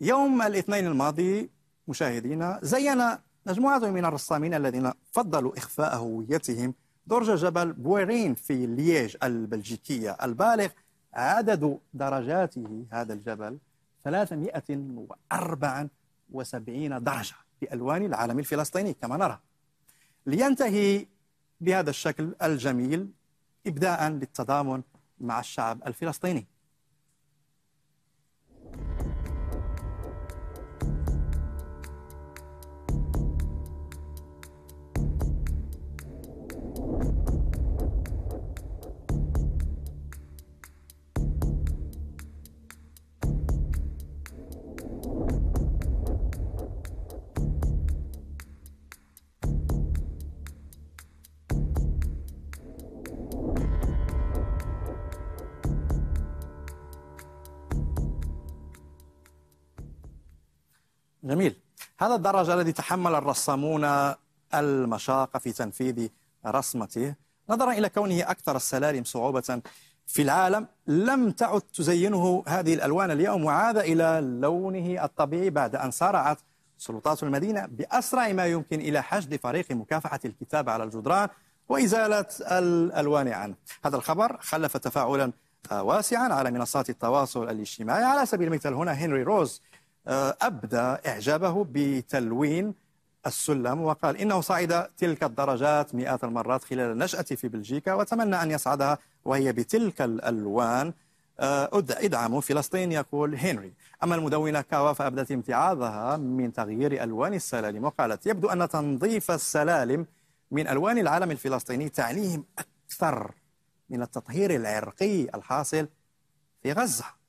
يوم الاثنين الماضي مشاهدينا زين مجموعة من الرسامين الذين فضلوا إخفاء هويتهم درج جبل بويرين في لييج البلجيكية البالغ عدد درجاته هذا الجبل 374 درجة بألوان العالم الفلسطيني كما نرى لينتهي بهذا الشكل الجميل إبداء للتضامن مع الشعب الفلسطيني جميل هذا الدرج الذي تحمل الرسامون المشاق في تنفيذ رسمته نظرا إلى كونه أكثر السلالم صعوبة في العالم لم تعد تزينه هذه الألوان اليوم وعاد إلى لونه الطبيعي بعد أن سارعت سلطات المدينة بأسرع ما يمكن إلى حشد فريق مكافحة الكتاب على الجدران وإزالة الألوان عنه هذا الخبر خلف تفاعلا واسعا على منصات التواصل الاجتماعي على سبيل المثال هنا هنري روز آه، أبدى إعجابه بتلوين السلم وقال إنه صعد تلك الدرجات مئات المرات خلال نشأتي في بلجيكا وتمنى أن يصعدها وهي بتلك الألوان ادعموا آه، فلسطين يقول هنري أما المدونة كاوا فأبدت امتعاضها من تغيير ألوان السلالم وقالت يبدو أن تنظيف السلالم من ألوان العالم الفلسطيني تعنيهم أكثر من التطهير العرقي الحاصل في غزة